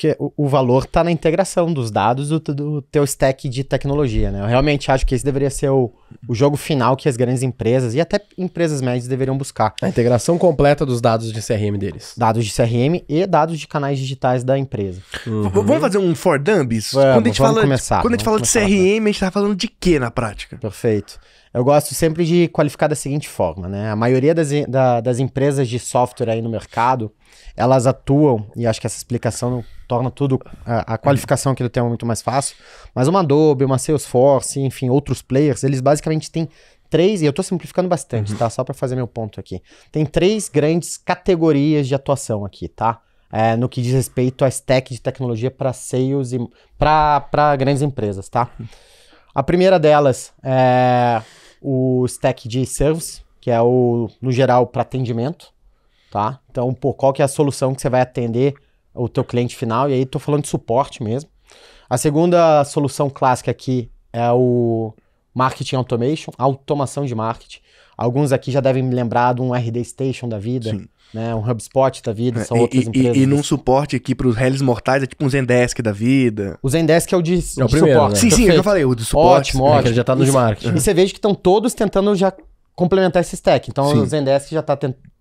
Porque o, o valor está na integração dos dados do, do teu stack de tecnologia, né? Eu realmente acho que esse deveria ser o, o jogo final que as grandes empresas e até empresas médias deveriam buscar. A integração completa dos dados de CRM deles. Dados de CRM e dados de canais digitais da empresa. Uhum. Vamos fazer um for dummies? Vamos, quando a gente vamos fala, começar. Quando a gente fala de CRM, a gente tá falando de quê na prática? Perfeito. Eu gosto sempre de qualificar da seguinte forma, né? A maioria das, da, das empresas de software aí no mercado, elas atuam, e acho que essa explicação torna tudo, a, a qualificação aqui do tema muito mais fácil, mas uma Adobe, uma Salesforce, enfim, outros players, eles basicamente têm três, e eu estou simplificando bastante, uhum. tá? Só para fazer meu ponto aqui. Tem três grandes categorias de atuação aqui, tá? É, no que diz respeito a stack de tecnologia para sales e para grandes empresas, tá? A primeira delas é o stack de service, que é o, no geral, para atendimento, tá? Então, pô, qual que é a solução que você vai atender o teu cliente final? E aí, estou falando de suporte mesmo. A segunda solução clássica aqui é o Marketing Automation, automação de marketing. Alguns aqui já devem me lembrar de um RD Station da vida, Sim. né? Um HubSpot da vida, é, são e, outras empresas. E, e num suporte aqui para os réis mortais é tipo um Zendesk da vida. O Zendesk é o de, é o de primeiro, suporte. Né? Sim, é Perfeito. sim, eu já falei, o de suporte. Ótimo, ótimo. É já está no de marketing. E você veja que estão todos tentando já complementar esse stack. Então sim. o Zendesk já está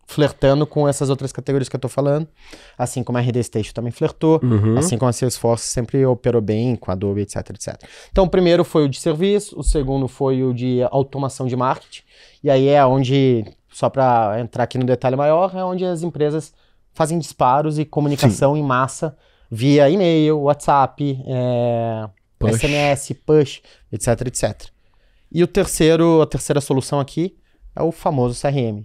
flertando com essas outras categorias que eu tô falando, assim como a RD Station também flertou, uhum. assim como a Salesforce sempre operou bem com a Adobe, etc, etc. Então, o primeiro foi o de serviço, o segundo foi o de automação de marketing, e aí é onde, só para entrar aqui no detalhe maior, é onde as empresas fazem disparos e comunicação Sim. em massa via e-mail, WhatsApp, é, push. SMS, push, etc, etc. E o terceiro, a terceira solução aqui é o famoso CRM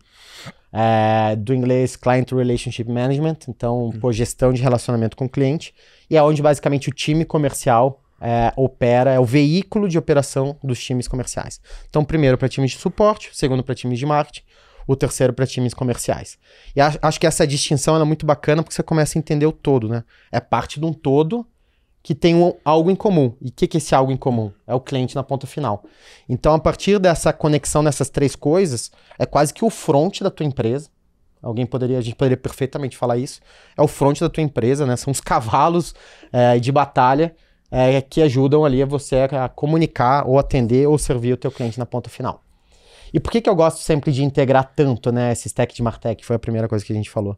é, do inglês Client Relationship Management, então, uhum. gestão de relacionamento com o cliente, e é onde basicamente o time comercial é, opera, é o veículo de operação dos times comerciais. Então, primeiro para times de suporte, segundo para times de marketing, o terceiro para times comerciais. E a, acho que essa distinção é muito bacana porque você começa a entender o todo, né? É parte de um todo que um algo em comum. E o que, que é esse algo em comum? É o cliente na ponta final. Então, a partir dessa conexão nessas três coisas, é quase que o front da tua empresa. Alguém poderia, a gente poderia perfeitamente falar isso. É o front da tua empresa, né? São os cavalos é, de batalha é, que ajudam ali a você a comunicar ou atender ou servir o teu cliente na ponta final. E por que, que eu gosto sempre de integrar tanto, né? Esse stack de Martech foi a primeira coisa que a gente falou.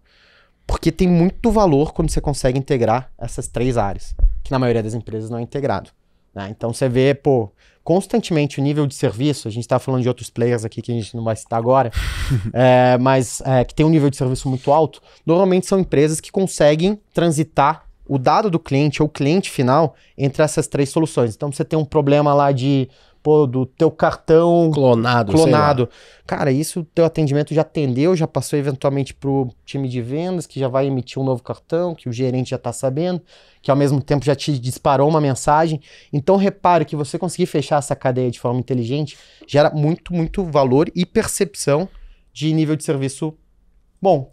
Porque tem muito valor quando você consegue integrar essas três áreas que na maioria das empresas não é integrado. Né? Então você vê, pô, constantemente o nível de serviço, a gente está falando de outros players aqui que a gente não vai citar agora, é, mas é, que tem um nível de serviço muito alto, normalmente são empresas que conseguem transitar o dado do cliente ou cliente final entre essas três soluções. Então você tem um problema lá de pô, do teu cartão clonado. clonado. Cara, isso o teu atendimento já atendeu, já passou eventualmente pro time de vendas, que já vai emitir um novo cartão, que o gerente já está sabendo, que ao mesmo tempo já te disparou uma mensagem. Então repare que você conseguir fechar essa cadeia de forma inteligente gera muito, muito valor e percepção de nível de serviço bom.